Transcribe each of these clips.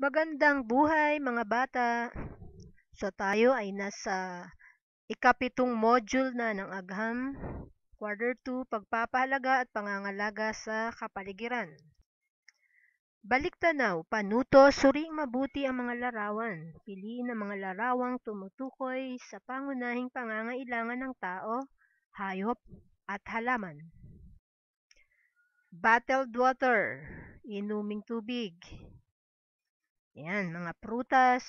Magandang buhay mga bata! So tayo ay nasa ikapitong module na ng Agham, Quarter 2, Pagpapahalaga at Pangangalaga sa Kapaligiran. Balik tanaw, panuto, suring mabuti ang mga larawan. Piliin ang mga larawang tumutukoy sa pangunahing pangangailangan ng tao, hayop, at halaman. Bottled water, inuming tubig, Ayan, mga prutas,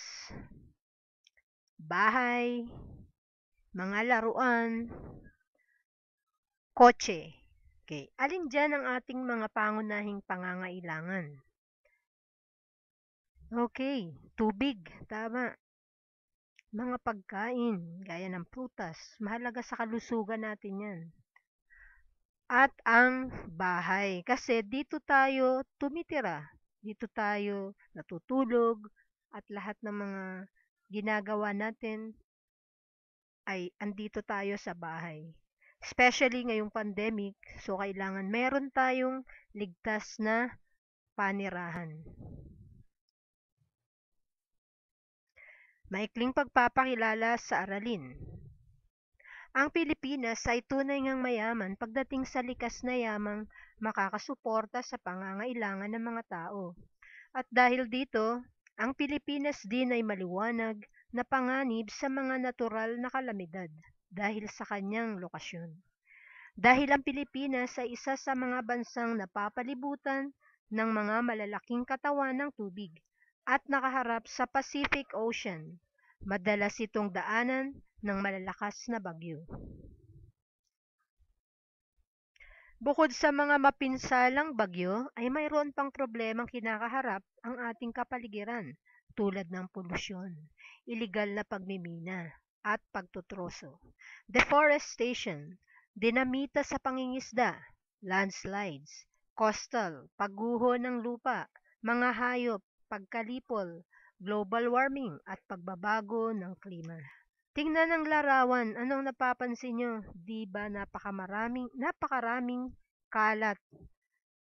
bahay, mga laruan, kotse. Okay, alin dyan ang ating mga pangunahing pangangailangan? Okay, tubig, tama. Mga pagkain, gaya ng prutas, mahalaga sa kalusugan natin yan. At ang bahay, kasi dito tayo tumitira, dito tayo natutulog at lahat ng mga ginagawa natin ay andito tayo sa bahay. Especially ngayong pandemic, so kailangan meron tayong ligtas na panirahan. Maikling pagpapakilala sa aralin. Ang Pilipinas ay tunay ngang mayaman pagdating sa likas na yamang makakasuporta sa pangangailangan ng mga tao. At dahil dito, ang Pilipinas din ay maliwanag na panganib sa mga natural na kalamidad dahil sa kanyang lokasyon. Dahil ang Pilipinas ay isa sa mga bansang napapalibutan ng mga malalaking katawan ng tubig at nakaharap sa Pacific Ocean. Madalas itong daanan ng malalakas na bagyo. Bukod sa mga mapinsalang bagyo, ay mayroon pang problemang kinakaharap ang ating kapaligiran tulad ng polusyon, iligal na pagmimina, at pagtutroso, deforestation, dinamita sa pangingisda, landslides, coastal, pagguho ng lupa, mga hayop, pagkalipol, global warming at pagbabago ng klima. Tingnan ang larawan, anong napapansin nyo? Di ba napakamaraming, napakaraming kalat.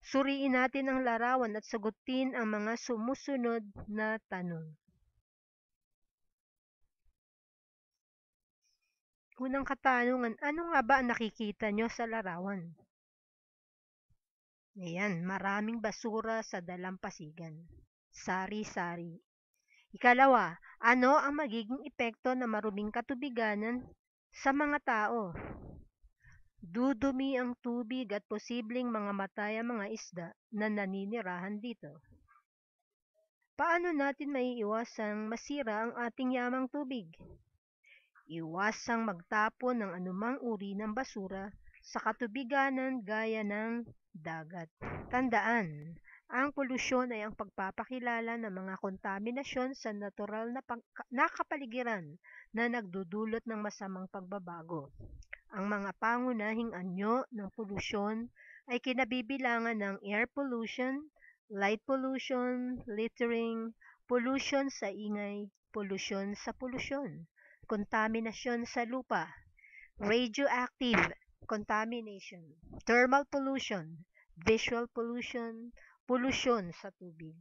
Suriin natin ang larawan at sagutin ang mga sumusunod na tanong. Unang katanungan, ano nga ba ang nakikita nyo sa larawan? Ayan, maraming basura sa dalampasigan. Sari-sari. Ikalawa, ano ang magiging epekto ng maruming katubiganan sa mga tao? Dudumi ang tubig at posibleng mga matay ang mga isda na naninirahan dito. Paano natin maiiwasang masira ang ating yamang tubig? Iwasang magtapon ng anumang uri ng basura sa katubiganan gaya ng dagat. Tandaan, ang polusyon ay ang pagpapakilala ng mga kontaminasyon sa natural na nakapaligiran na nagdudulot ng masamang pagbabago. Ang mga pangunahing anyo ng polusyon ay kinabibilangan ng air pollution, light pollution, littering, pollution sa ingay, pollution sa polusyon, kontaminasyon sa lupa, radioactive contamination, thermal pollution, visual pollution, Polusyon sa tubig.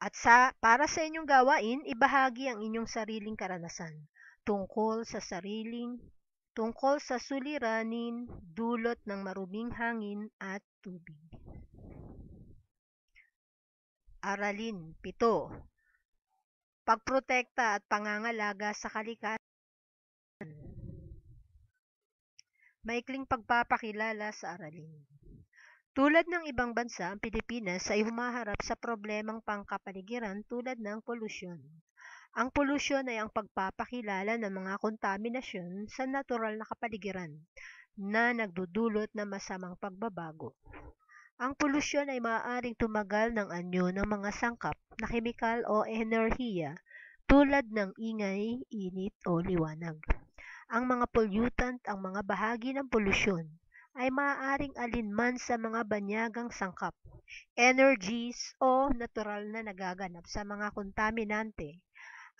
At sa, para sa inyong gawain, ibahagi ang inyong sariling karanasan tungkol sa sariling tungkol sa suliranin dulot ng maruming hangin at tubig. Aralin 7. Pagprotekta at pangangalaga sa kalikasan. Maikling pagpapakilala sa aralin. Tulad ng ibang bansa, ang Pilipinas ay humaharap sa problemang pangkapaligiran tulad ng polusyon, ang polusyon ay ang pagpapakilala ng mga kontaminasyon sa natural na kapaligiran na nagdudulot ng masamang pagbabago. Ang polusyon ay maaaring tumagal ng anyo ng mga sangkap na kemikal o enerhiya tulad ng ingay, init o liwanag. Ang mga pollutant, ang mga bahagi ng polusyon ay maaaring alinman sa mga banyagang sangkap, energies o natural na nagaganap sa mga kontaminante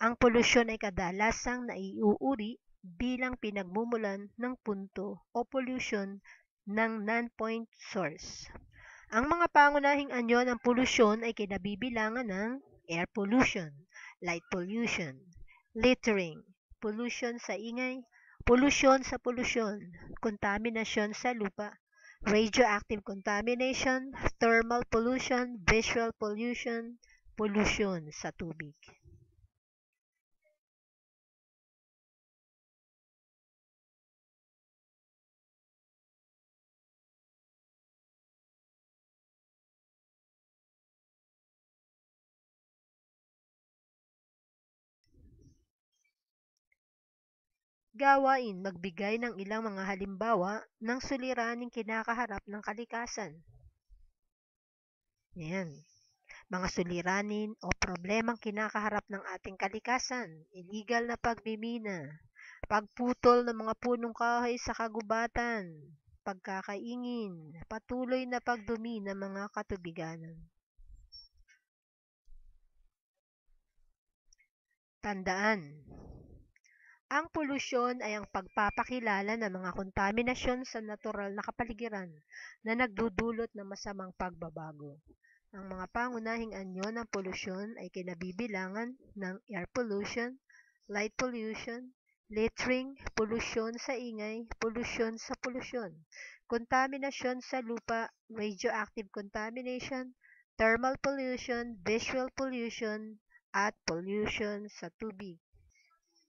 ang polusyon ay kadalasang naiuuri bilang pinagmumulan ng punto o pollution ng non-point source. Ang mga pangunahing anyo ng polusyon ay kinabibilangan ng air pollution, light pollution, littering, pollution sa ingay, pollution sa pollution, contamination sa lupa, radioactive contamination, thermal pollution, visual pollution, pollution sa tubig. gawain magbigay ng ilang mga halimbawa ng suliraning kinakaharap ng kalikasan. Yan. Mga suliranin o problemang kinakaharap ng ating kalikasan, illegal na pagmimina, pagputol ng mga punong kahoy sa kagubatan, pagkakaingin, patuloy na pagdumi ng mga katubiganan. Tandaan, ang polusyon ay ang pagpapakilala ng mga kontaminasyon sa natural na kapaligiran na nagdudulot ng masamang pagbabago. Ang mga pangunahing anyo ng polusyon ay kinabibilangan ng air pollution, light pollution, littering, polusyon sa ingay, polusyon sa polusyon, kontaminasyon sa lupa, radioactive contamination, thermal pollution, visual pollution, at pollution sa tubig.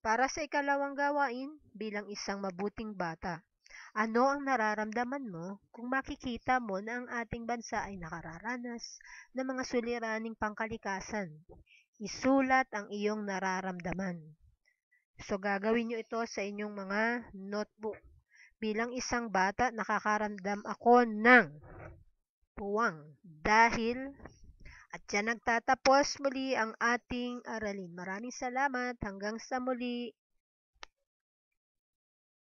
Para sa ikalawang gawain bilang isang mabuting bata, ano ang nararamdaman mo kung makikita mo na ang ating bansa ay nakararanas ng mga suliraning pangkalikasan? Isulat ang iyong nararamdaman. So gagawin nyo ito sa inyong mga notebook. Bilang isang bata, nakakaramdam ako ng puwang dahil at dyan nagtatapos muli ang ating aralin. Maraming salamat. Hanggang sa muli.